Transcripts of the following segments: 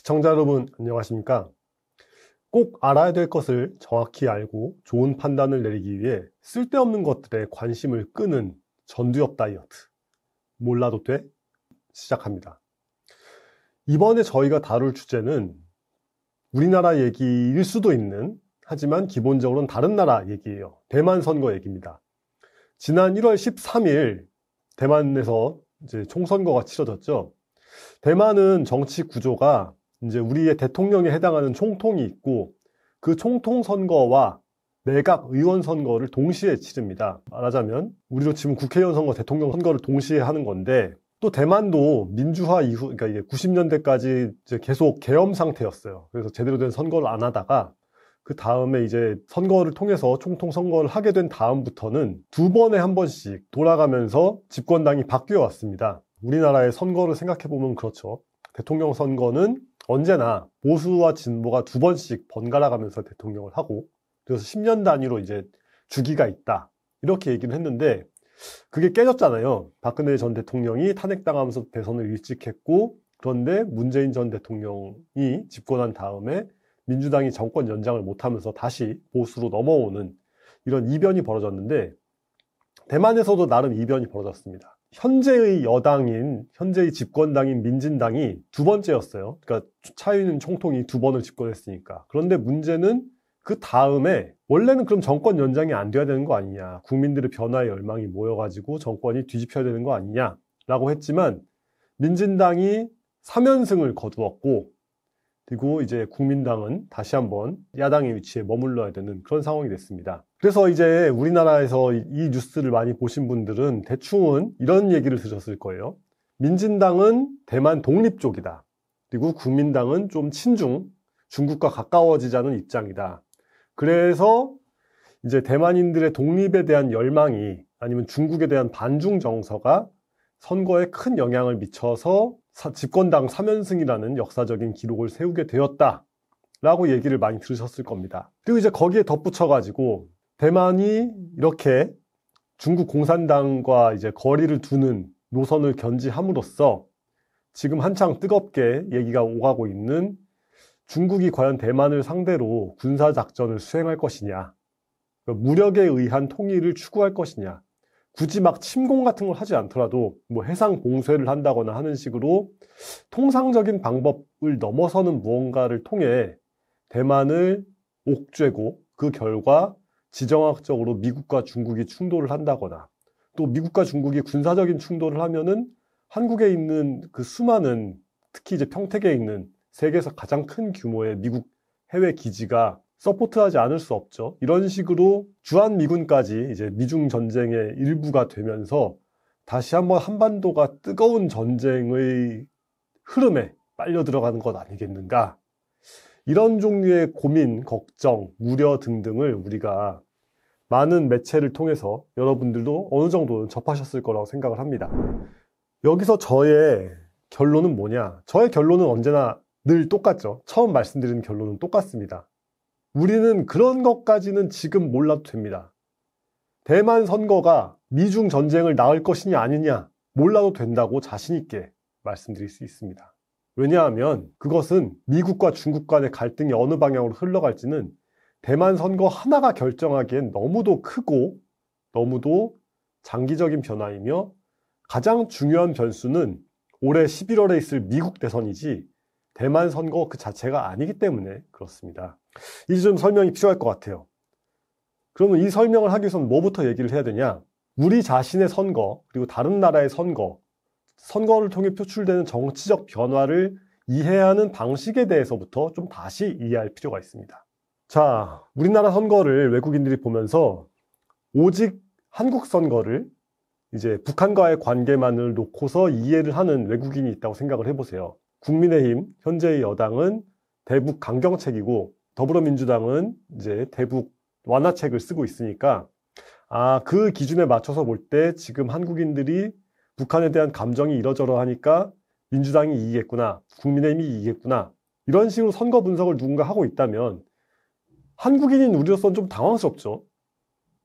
시청자 여러분 안녕하십니까? 꼭 알아야 될 것을 정확히 알고 좋은 판단을 내리기 위해 쓸데없는 것들에 관심을 끄는 전두엽 다이어트 몰라도 돼 시작합니다. 이번에 저희가 다룰 주제는 우리나라 얘기일 수도 있는 하지만 기본적으로는 다른 나라 얘기예요. 대만 선거 얘기입니다. 지난 1월 13일 대만에서 총선거가 치러졌죠. 대만은 정치 구조가 이제 우리의 대통령에 해당하는 총통이 있고 그 총통 선거와 내각 의원 선거를 동시에 치릅니다. 말하자면 우리도 지금 국회의원 선거, 대통령 선거를 동시에 하는 건데 또 대만도 민주화 이후 그러니까 이게 90년대까지 계속 계엄 상태였어요. 그래서 제대로 된 선거를 안 하다가 그 다음에 이제 선거를 통해서 총통 선거를 하게 된 다음부터는 두 번에 한 번씩 돌아가면서 집권당이 바뀌어 왔습니다. 우리나라의 선거를 생각해 보면 그렇죠. 대통령 선거는 언제나 보수와 진보가 두 번씩 번갈아 가면서 대통령을 하고 그래서 10년 단위로 이제 주기가 있다 이렇게 얘기를 했는데 그게 깨졌잖아요. 박근혜 전 대통령이 탄핵당하면서 대선을 일찍 했고 그런데 문재인 전 대통령이 집권한 다음에 민주당이 정권 연장을 못하면서 다시 보수로 넘어오는 이런 이변이 벌어졌는데 대만에서도 나름 이변이 벌어졌습니다. 현재의 여당인 현재의 집권당인 민진당이 두 번째였어요. 그러니까 차이는 총통이 두 번을 집권했으니까. 그런데 문제는 그 다음에 원래는 그럼 정권 연장이 안 돼야 되는 거 아니냐. 국민들의 변화의 열망이 모여가지고 정권이 뒤집혀야 되는 거 아니냐라고 했지만 민진당이 3연승을 거두었고 그리고 이제 국민당은 다시 한번 야당의 위치에 머물러야 되는 그런 상황이 됐습니다. 그래서 이제 우리나라에서 이 뉴스를 많이 보신 분들은 대충은 이런 얘기를 들으셨을 거예요. 민진당은 대만 독립 쪽이다. 그리고 국민당은 좀 친중, 중국과 가까워지자는 입장이다. 그래서 이제 대만인들의 독립에 대한 열망이 아니면 중국에 대한 반중 정서가 선거에 큰 영향을 미쳐서 사, 집권당 3연승이라는 역사적인 기록을 세우게 되었다. 라고 얘기를 많이 들으셨을 겁니다. 그리고 이제 거기에 덧붙여가지고 대만이 이렇게 중국 공산당과 이제 거리를 두는 노선을 견지함으로써 지금 한창 뜨겁게 얘기가 오가고 있는 중국이 과연 대만을 상대로 군사작전을 수행할 것이냐, 무력에 의한 통일을 추구할 것이냐, 굳이 막 침공 같은 걸 하지 않더라도 뭐 해상 봉쇄를 한다거나 하는 식으로 통상적인 방법을 넘어서는 무언가를 통해 대만을 옥죄고 그 결과 지정학적으로 미국과 중국이 충돌을 한다거나 또 미국과 중국이 군사적인 충돌을 하면은 한국에 있는 그 수많은 특히 이제 평택에 있는 세계에서 가장 큰 규모의 미국 해외 기지가 서포트하지 않을 수 없죠. 이런 식으로 주한 미군까지 이제 미중 전쟁의 일부가 되면서 다시 한번 한반도가 뜨거운 전쟁의 흐름에 빨려 들어가는 것 아니겠는가. 이런 종류의 고민, 걱정, 우려 등등을 우리가 많은 매체를 통해서 여러분들도 어느 정도는 접하셨을 거라고 생각을 합니다. 여기서 저의 결론은 뭐냐? 저의 결론은 언제나 늘 똑같죠. 처음 말씀드린 결론은 똑같습니다. 우리는 그런 것까지는 지금 몰라도 됩니다. 대만 선거가 미중 전쟁을 낳을 것이냐 아니냐 몰라도 된다고 자신있게 말씀드릴 수 있습니다. 왜냐하면 그것은 미국과 중국 간의 갈등이 어느 방향으로 흘러갈지는 대만 선거 하나가 결정하기엔 너무도 크고 너무도 장기적인 변화이며 가장 중요한 변수는 올해 11월에 있을 미국 대선이지 대만 선거 그 자체가 아니기 때문에 그렇습니다. 이제 좀 설명이 필요할 것 같아요. 그러면 이 설명을 하기 위해서는 뭐부터 얘기를 해야 되냐? 우리 자신의 선거, 그리고 다른 나라의 선거, 선거를 통해 표출되는 정치적 변화를 이해하는 방식에 대해서부터 좀 다시 이해할 필요가 있습니다. 자, 우리나라 선거를 외국인들이 보면서 오직 한국 선거를 이제 북한과의 관계만을 놓고서 이해를 하는 외국인이 있다고 생각을 해보세요. 국민의힘 현재의 여당은 대북 강경책이고 더불어민주당은 이제 대북 완화책을 쓰고 있으니까 아, 그 기준에 맞춰서 볼 때 지금 한국인들이 북한에 대한 감정이 이러저러하니까 민주당이 이기겠구나, 국민의힘이 이기겠구나 이런 식으로 선거 분석을 누군가 하고 있다면 한국인인 우리로서는 좀 당황스럽죠.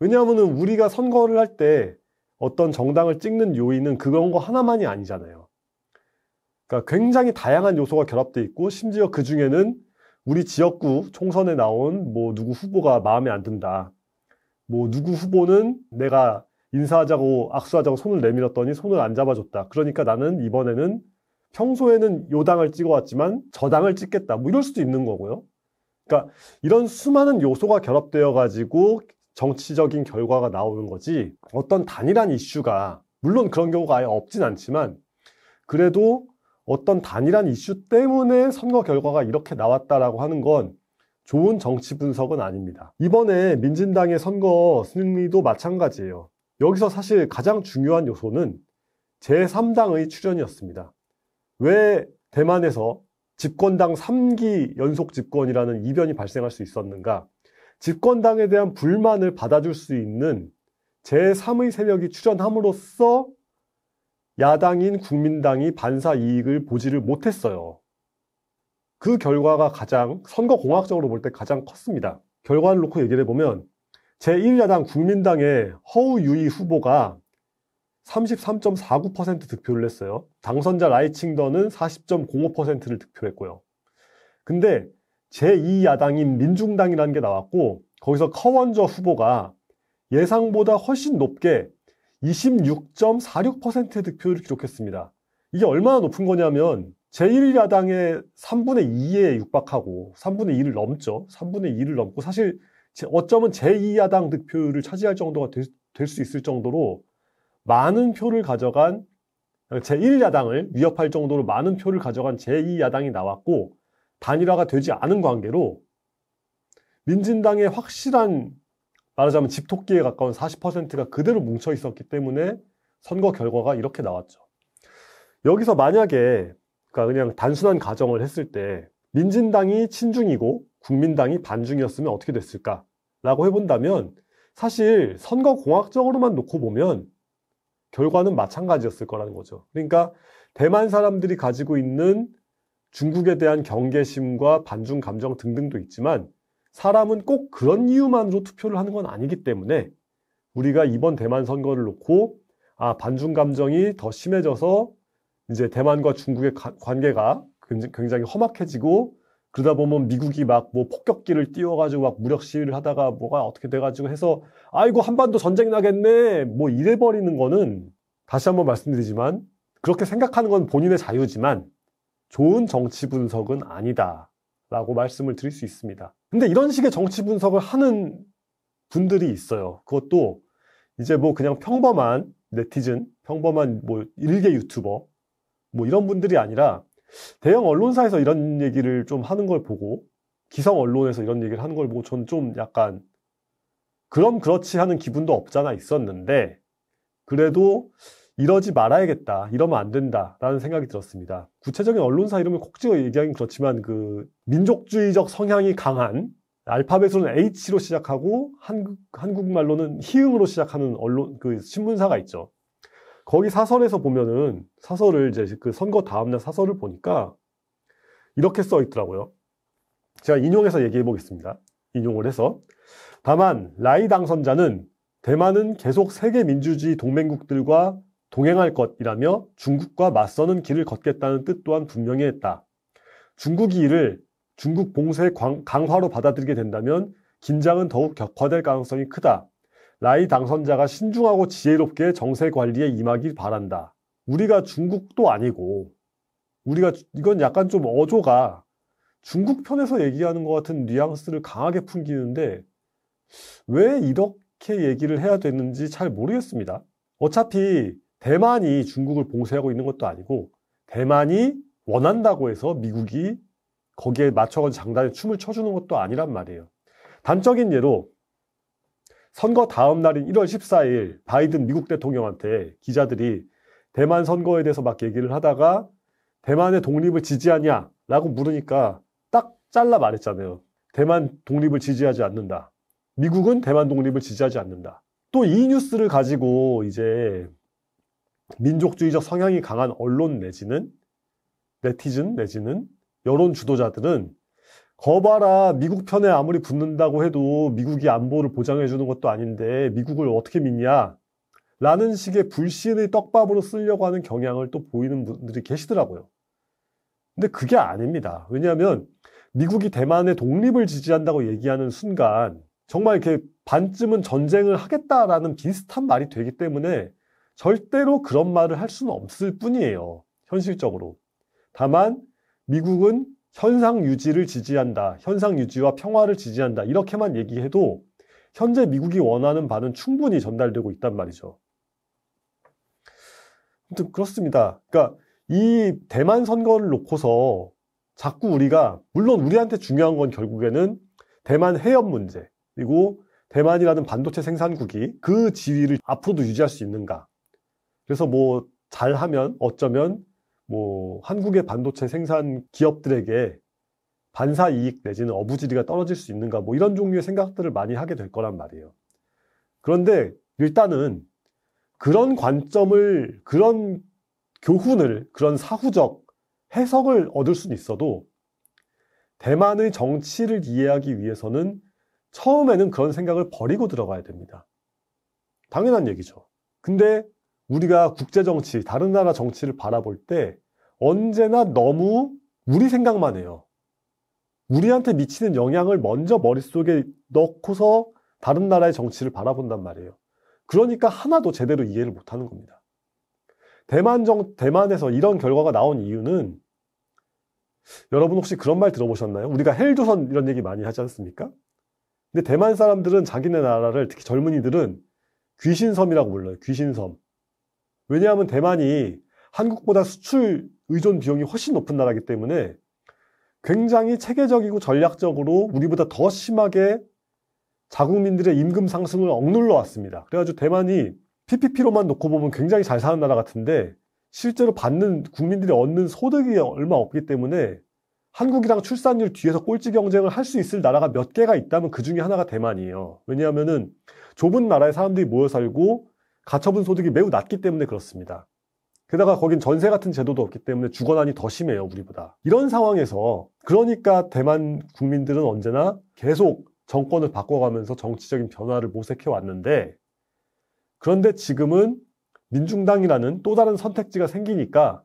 왜냐하면 우리가 선거를 할 때 어떤 정당을 찍는 요인은 그런 거 하나만이 아니잖아요. 그러니까 굉장히 다양한 요소가 결합돼 있고 심지어 그 중에는 우리 지역구 총선에 나온 뭐 누구 후보가 마음에 안 든다. 뭐 누구 후보는 내가 인사하자고 악수하자고 손을 내밀었더니 손을 안 잡아줬다. 그러니까 나는 이번에는 평소에는 요 당을 찍어왔지만 저 당을 찍겠다. 뭐 이럴 수도 있는 거고요. 그러니까 이런 수많은 요소가 결합되어 가지고 정치적인 결과가 나오는 거지 어떤 단일한 이슈가 물론 그런 경우가 아예 없진 않지만 그래도 어떤 단일한 이슈 때문에 선거 결과가 이렇게 나왔다라고 하는 건 좋은 정치 분석은 아닙니다. 이번에 민진당의 선거 승리도 마찬가지예요. 여기서 사실 가장 중요한 요소는 제3당의 출연이었습니다왜 대만에서 집권당 3기 연속 집권이라는 이변이 발생할 수 있었는가? 집권당에 대한 불만을 받아줄 수 있는 제3의 세력이 출현함으로써 야당인 국민당이 반사 이익을 보지를 못했어요. 그 결과가 가장 선거공학적으로 볼 때 가장 컸습니다. 결과를 놓고 얘기를 해보면 제1야당 국민당의 허우유이 후보가 33.49% 득표를 했어요. 당선자 라이칭더는 40.05%를 득표했고요. 근데 제2야당인 민중당이라는 게 나왔고 거기서 커원저 후보가 예상보다 훨씬 높게 26.46%의 득표율을 기록했습니다. 이게 얼마나 높은 거냐면 제1야당의 3분의 2에 육박하고 3분의 2를 넘죠. 3분의 2를 넘고 사실 어쩌면 제2야당 득표율을 차지할 정도가 될 수 있을 정도로 많은 표를 가져간 제1야당을 위협할 정도로 많은 표를 가져간 제2야당이 나왔고 단일화가 되지 않은 관계로 민진당의 확실한 말하자면 집토끼에 가까운 40%가 그대로 뭉쳐 있었기 때문에 선거 결과가 이렇게 나왔죠. 여기서 만약에 그러니까 그냥 단순한 가정을 했을 때 민진당이 친중이고 국민당이 반중이었으면 어떻게 됐을까라고 해본다면 사실 선거 공학적으로만 놓고 보면 결과는 마찬가지였을 거라는 거죠. 그러니까 대만 사람들이 가지고 있는 중국에 대한 경계심과 반중 감정 등등도 있지만 사람은 꼭 그런 이유만으로 투표를 하는 건 아니기 때문에 우리가 이번 대만 선거를 놓고 아, 반중 감정이 더 심해져서 이제 대만과 중국의 관계가 굉장히 험악해지고 그러다 보면 미국이 막 뭐 폭격기를 띄워가지고 막 무력 시위를 하다가 뭐가 어떻게 돼가지고 해서 아이고 한반도 전쟁 나겠네 뭐 이래 버리는 거는 다시 한번 말씀드리지만 그렇게 생각하는 건 본인의 자유지만 좋은 정치 분석은 아니다 라고 말씀을 드릴 수 있습니다. 근데 이런 식의 정치 분석을 하는 분들이 있어요. 그것도 이제 뭐 그냥 평범한 네티즌, 평범한 뭐 일개 유튜버, 뭐 이런 분들이 아니라 대형 언론사에서 이런 얘기를 좀 하는 걸 보고 기성 언론에서 이런 얘기를 하는 걸 보고 전 좀 약간 그럼 그렇지 하는 기분도 없잖아 있었는데 그래도 이러지 말아야겠다. 이러면 안 된다. 라는 생각이 들었습니다. 구체적인 언론사 이름을 콕 찍어 얘기하긴 그렇지만 그 민족주의적 성향이 강한 알파벳으로는 H로 시작하고 한국, 한국말로는 희응으로 시작하는 언론, 그 신문사가 있죠. 거기 사설에서 보면은 사설을 이제 그 선거 다음날 사설을 보니까 이렇게 써 있더라고요. 제가 인용해서 얘기해 보겠습니다. 인용을 해서. 다만, 라이 당선자는 대만은 계속 세계 민주주의 동맹국들과 동행할 것이라며 중국과 맞서는 길을 걷겠다는 뜻 또한 분명히 했다. 중국이 이를 중국 봉쇄 강화로 받아들이게 된다면 긴장은 더욱 격화될 가능성이 크다. 라이 당선자가 신중하고 지혜롭게 정세 관리에 임하길 바란다. 우리가 중국도 아니고, 우리가 이건 약간 좀 어조가 중국 편에서 얘기하는 것 같은 뉘앙스를 강하게 풍기는데 왜 이렇게 얘기를 해야 되는지 잘 모르겠습니다. 어차피 대만이 중국을 봉쇄하고 있는 것도 아니고 대만이 원한다고 해서 미국이 거기에 맞춰가지고 장단에 춤을 춰주는 것도 아니란 말이에요. 단적인 예로 선거 다음 날인 1월 14일 바이든 미국 대통령한테 기자들이 대만 선거에 대해서 막 얘기를 하다가 대만의 독립을 지지하냐 라고 물으니까 딱 잘라 말했잖아요. 대만 독립을 지지하지 않는다. 미국은 대만 독립을 지지하지 않는다. 또 이 뉴스를 가지고 이제 민족주의적 성향이 강한 언론 내지는 네티즌 내지는 여론 주도자들은 거봐라 미국 편에 아무리 붙는다고 해도 미국이 안보를 보장해주는 것도 아닌데 미국을 어떻게 믿냐 라는 식의 불신의 떡밥으로 쓰려고 하는 경향을 또 보이는 분들이 계시더라고요. 근데 그게 아닙니다. 왜냐하면 미국이 대만의 독립을 지지한다고 얘기하는 순간 정말 이렇게 반쯤은 전쟁을 하겠다라는 비슷한 말이 되기 때문에 절대로 그런 말을 할 수는 없을 뿐이에요. 현실적으로. 다만 미국은 현상 유지를 지지한다. 현상 유지와 평화를 지지한다. 이렇게만 얘기해도 현재 미국이 원하는 바는 충분히 전달되고 있단 말이죠. 아무튼 그렇습니다. 그러니까 이 대만 선거를 놓고서 자꾸 우리가 물론 우리한테 중요한 건 결국에는 대만 해협 문제 그리고 대만이라는 반도체 생산국이 그 지위를 앞으로도 유지할 수 있는가 그래서 뭐 잘하면 어쩌면 뭐 한국의 반도체 생산 기업들에게 반사 이익 내지는 어부지리가 떨어질 수 있는가 뭐 이런 종류의 생각들을 많이 하게 될 거란 말이에요. 그런데 일단은 그런 관점을 그런 교훈을 그런 사후적 해석을 얻을 수는 있어도 대만의 정치를 이해하기 위해서는 처음에는 그런 생각을 버리고 들어가야 됩니다. 당연한 얘기죠. 근데 우리가 국제 정치, 다른 나라 정치를 바라볼 때 언제나 너무 우리 생각만 해요. 우리한테 미치는 영향을 먼저 머릿속에 넣고서 다른 나라의 정치를 바라본단 말이에요. 그러니까 하나도 제대로 이해를 못 하는 겁니다. 대만 정, 대만에서 이런 결과가 나온 이유는 여러분 혹시 그런 말 들어보셨나요? 우리가 헬조선 이런 얘기 많이 하지 않습니까? 근데 대만 사람들은 자기네 나라를 특히 젊은이들은 귀신섬이라고 불러요. 귀신섬. 왜냐하면 대만이 한국보다 수출 의존 비용이 훨씬 높은 나라이기 때문에 굉장히 체계적이고 전략적으로 우리보다 더 심하게 자국민들의 임금 상승을 억눌러 왔습니다. 그래가지고 대만이 PPP로만 놓고 보면 굉장히 잘 사는 나라 같은데 실제로 받는 국민들이 얻는 소득이 얼마 없기 때문에 한국이랑 출산율 뒤에서 꼴찌 경쟁을 할 수 있을 나라가 몇 개가 있다면 그 중에 하나가 대만이에요. 왜냐하면은 좁은 나라에 사람들이 모여 살고 가처분 소득이 매우 낮기 때문에 그렇습니다. 게다가 거긴 전세 같은 제도도 없기 때문에 주거난이 더 심해요, 우리보다. 이런 상황에서 그러니까 대만 국민들은 언제나 계속 정권을 바꿔가면서 정치적인 변화를 모색해 왔는데 그런데 지금은 민중당이라는 또 다른 선택지가 생기니까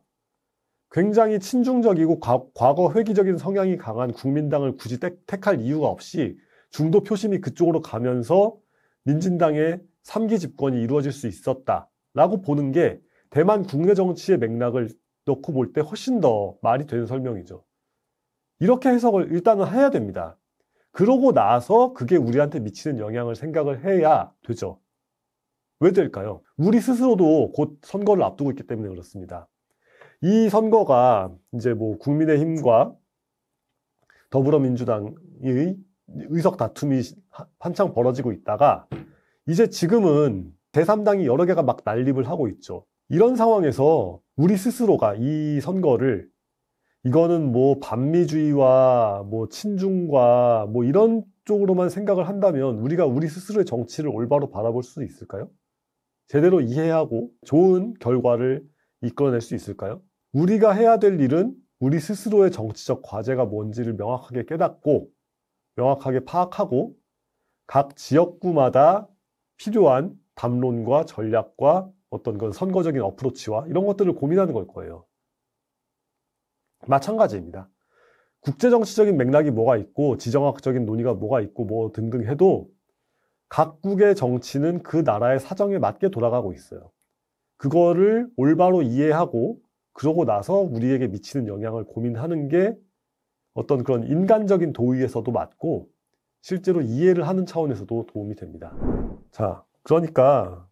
굉장히 친중적이고 과거 회기적인 성향이 강한 국민당을 굳이 택, 택할 이유가 없이 중도 표심이 그쪽으로 가면서 민진당의 3기 집권이 이루어질 수 있었다라고 보는 게 대만 국내 정치의 맥락을 놓고 볼 때 훨씬 더 말이 되는 설명이죠. 이렇게 해석을 일단은 해야 됩니다. 그러고 나서 그게 우리한테 미치는 영향을 생각을 해야 되죠. 왜 될까요? 우리 스스로도 곧 선거를 앞두고 있기 때문에 그렇습니다. 이 선거가 이제 뭐 국민의힘과 더불어민주당의 의석 다툼이 한창 벌어지고 있다가 이제 지금은 제3당이 여러 개가 막 난립을 하고 있죠. 이런 상황에서 우리 스스로가 이 선거를 이거는 뭐 반미주의와 뭐 친중과 뭐 이런 쪽으로만 생각을 한다면 우리가 우리 스스로의 정치를 올바로 바라볼 수 있을까요? 제대로 이해하고 좋은 결과를 이끌어낼 수 있을까요? 우리가 해야 될 일은 우리 스스로의 정치적 과제가 뭔지를 명확하게 깨닫고 명확하게 파악하고 각 지역구마다 필요한 담론과 전략과 어떤 건 선거적인 어프로치와 이런 것들을 고민하는 걸 거예요. 마찬가지입니다. 국제정치적인 맥락이 뭐가 있고 지정학적인 논의가 뭐가 있고 뭐 등등 해도 각국의 정치는 그 나라의 사정에 맞게 돌아가고 있어요. 그거를 올바로 이해하고 그러고 나서 우리에게 미치는 영향을 고민하는 게 어떤 그런 인간적인 도의에서도 맞고 실제로 이해를 하는 차원에서도 도움이 됩니다. 자, 그러니까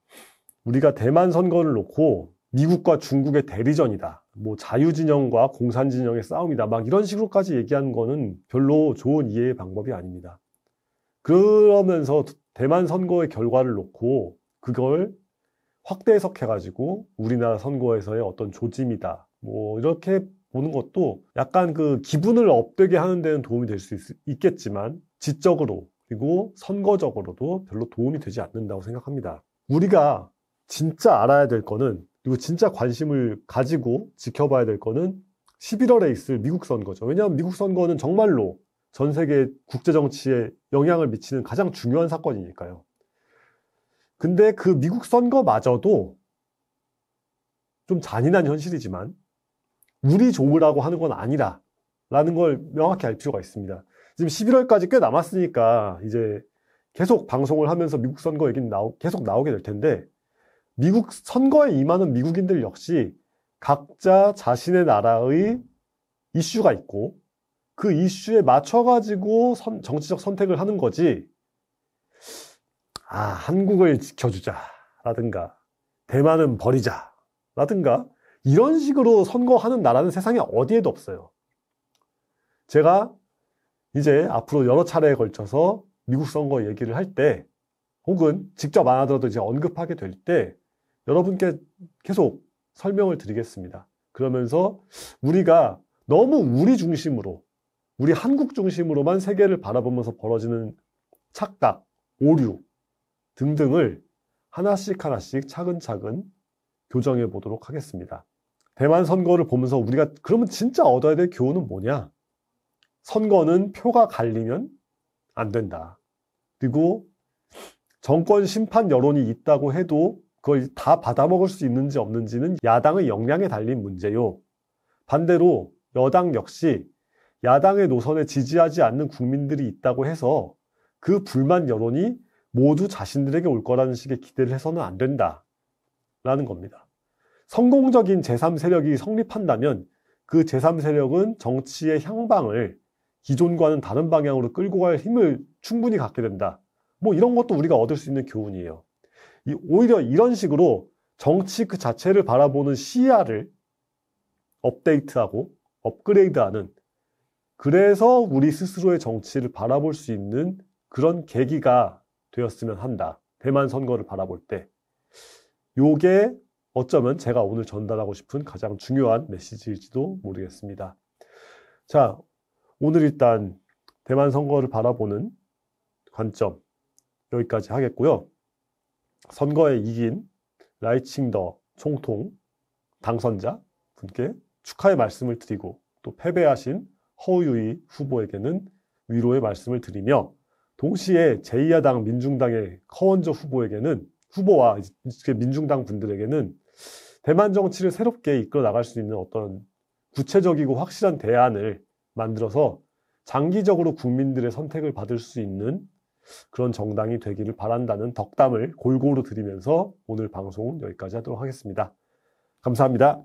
우리가 대만 선거를 놓고 미국과 중국의 대리전이다. 뭐 자유진영과 공산진영의 싸움이다. 막 이런 식으로까지 얘기하는 거는 별로 좋은 이해의 방법이 아닙니다. 그러면서 대만 선거의 결과를 놓고 그걸 확대 해석해가지고 우리나라 선거에서의 어떤 조짐이다. 뭐 이렇게 보는 것도 약간 그 기분을 업되게 하는 데는 도움이 될 수 있겠지만 지적으로 그리고 선거적으로도 별로 도움이 되지 않는다고 생각합니다. 우리가 진짜 알아야 될 거는 그리고 진짜 관심을 가지고 지켜봐야 될 거는 11월에 있을 미국 선거죠. 왜냐하면 미국 선거는 정말로 전 세계 국제 정치에 영향을 미치는 가장 중요한 사건이니까요. 근데 그 미국 선거마저도 좀 잔인한 현실이지만 우리 좋으라고 하는 건 아니다라는 걸 명확히 알 필요가 있습니다. 지금 11월까지 꽤 남았으니까 이제 계속 방송을 하면서 미국 선거 얘기는 나오, 계속 나오게 될 텐데 미국 선거에 임하는 미국인들 역시 각자 자신의 나라의 이슈가 있고 그 이슈에 맞춰가지고 선, 정치적 선택을 하는 거지 아 한국을 지켜주자 라든가 대만은 버리자 라든가 이런 식으로 선거하는 나라는 세상에 어디에도 없어요 제가 이제 앞으로 여러 차례에 걸쳐서 미국 선거 얘기를 할 때 혹은 직접 안 하더라도 이제 언급하게 될 때 여러분께 계속 설명을 드리겠습니다. 그러면서 우리가 너무 우리 중심으로 우리 한국 중심으로만 세계를 바라보면서 벌어지는 착각, 오류 등등을 하나씩 하나씩 차근차근 교정해 보도록 하겠습니다. 대만 선거를 보면서 우리가 그러면 진짜 얻어야 될 교훈은 뭐냐? 선거는 표가 갈리면 안 된다. 그리고 정권 심판 여론이 있다고 해도 그걸 다 받아먹을 수 있는지 없는지는 야당의 역량에 달린 문제요. 반대로 여당 역시 야당의 노선에 지지하지 않는 국민들이 있다고 해서 그 불만 여론이 모두 자신들에게 올 거라는 식의 기대를 해서는 안 된다. 라는 겁니다. 성공적인 제3세력이 성립한다면 그 제3세력은 정치의 향방을 기존과는 다른 방향으로 끌고 갈 힘을 충분히 갖게 된다. 뭐 이런 것도 우리가 얻을 수 있는 교훈이에요. 오히려 이런 식으로 정치 그 자체를 바라보는 시야를 업데이트하고 업그레이드하는 그래서 우리 스스로의 정치를 바라볼 수 있는 그런 계기가 되었으면 한다. 대만 선거를 바라볼 때. 요게 어쩌면 제가 오늘 전달하고 싶은 가장 중요한 메시지일지도 모르겠습니다. 자, 오늘 일단 대만 선거를 바라보는 관점 여기까지 하겠고요. 선거에 이긴 라이칭더 총통 당선자 분께 축하의 말씀을 드리고 또 패배하신 허우유이 후보에게는 위로의 말씀을 드리며 동시에 제2야당 민중당의 커원저 후보에게는 후보와 민중당 분들에게는 대만 정치를 새롭게 이끌어 나갈 수 있는 어떤 구체적이고 확실한 대안을 만들어서 장기적으로 국민들의 선택을 받을 수 있는 그런 정당이 되기를 바란다는 덕담을 골고루 드리면서 오늘 방송은 여기까지 하도록 하겠습니다. 감사합니다.